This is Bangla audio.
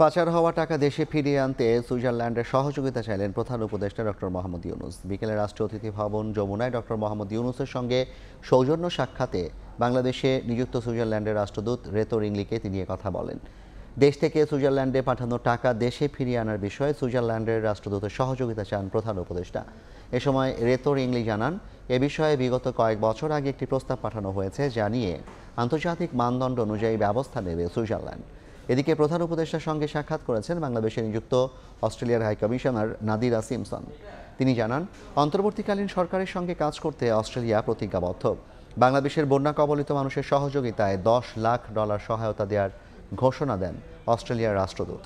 পাচার হওয়া টাকা দেশে ফিরিয়ে আনতে সুইজারল্যান্ডের সহযোগিতা চাইলেন প্রধান উপদেষ্টা ডক্টর মোহাম্মদ ইউনুস বিকেলে রাষ্ট্র অতিথি ভবন যমুনায় ডক্টর মোহাম্মদ ইউনুসের সঙ্গে সৌজন্য সাক্ষাতে বাংলাদেশে নিযুক্ত সুইজারল্যান্ডের রাষ্ট্রদূত রেতো রিংলিকে তিনি কথা বলেন দেশ থেকে সুইজারল্যান্ডে পাঠানো টাকা দেশে ফিরিয়ে আনার বিষয়ে সুইজারল্যান্ডের রাষ্ট্রদূতের সহযোগিতা চান প্রধান উপদেষ্টা এ সময় রেতো রিংলি জানান এ বিষয়ে বিগত কয়েক বছর আগে একটি প্রস্তাব পাঠানো হয়েছে জানিয়ে আন্তর্জাতিক মানদণ্ড অনুযায়ী ব্যবস্থা নেবে সুইজারল্যান্ড এদিকে প্রধান উপদেষ্টার সঙ্গে সাক্ষাৎ করেছেন বাংলাদেশে নিযুক্ত অস্ট্রেলিয়ার হাই কমিশনার নাদিরা সিমসন তিনি জানান অন্তর্বর্তীকালীন সরকারের সঙ্গে কাজ করতে অস্ট্রেলিয়া প্রতিজ্ঞাবদ্ধ বাংলাদেশের বন্যা কবলিত মানুষের সহযোগিতায় দশ লাখ ডলার সহায়তা দেওয়ার ঘোষণা দেন অস্ট্রেলিয়ার রাষ্ট্রদূত